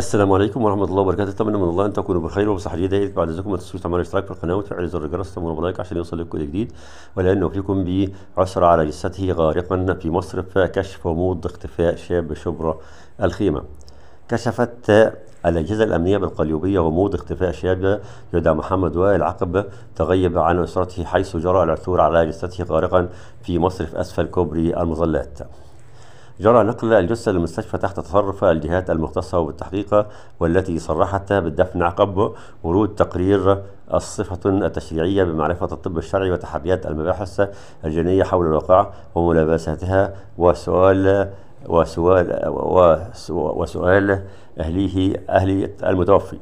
السلام عليكم ورحمه الله وبركاته اتمنى من الله ان تكونوا بخير وبصحه جيده بعد اذنكم ما تنسوش تعملوا اشتراك في القناه وتفعيل زر الجرس تمر بلايك عشان يوصل لكم جديد ولان وفيكم بعسر على جثته غارقا في مصر فكشف غموض اختفاء شاب شبرا الخيمه كشفت الأجهزة الأمنية بالقليوبية غموض اختفاء شاب يدعى محمد وائل عقب تغيب عن أسرته حيث جرى العثور على جثته غارقا في مصر في أسفل كوبري المظلات جرى نقل الجثة للمستشفى تحت تصرف الجهات المختصة بالتحقيق والتي صرحت بالدفن عقب ورود تقرير الصفة التشريعية بمعرفة الطب الشرعي وتحريات المباحث الجنائية حول الواقع وملابساتها وسؤال وسؤال وسؤال أهليه أهل المتوفي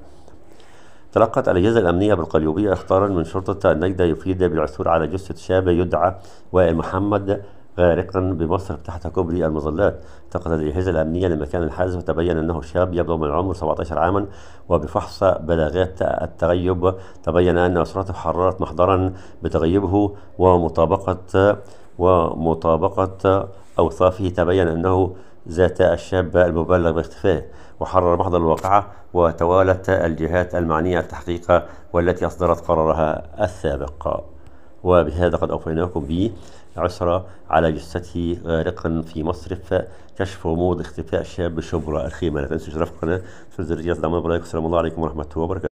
تلقت الأجهزة الأمنية بالقليوبية إخطارا من شرطة النجدة يفيد بالعثور على جثة شاب يدعى وائل محمد غارقا بمصر تحت كوبري المظلات انتقلت الأجهزة الأمنية لمكان الحادث وتبين أنه شاب يبلغ من العمر 17 عاما وبفحص بلاغات التغيب تبين أن أسرته حررت محضرا بتغيبه ومطابقة ومطابقة أوصافه تبين أنه ذات الشاب المبلغ باختفائه وحرر محضر الواقعة وتوالت الجهات المعنية التحقيق والتي أصدرت قرارها السابق وبهذا قد أوفيناكم بعسرة على جثته غارقا في مصرف كشف غموض اختفاء شاب شبرا الخيمة لا تنسوا اشتراك رفقنا في الزرجية السلام الله عليكم ورحمة الله وبركاته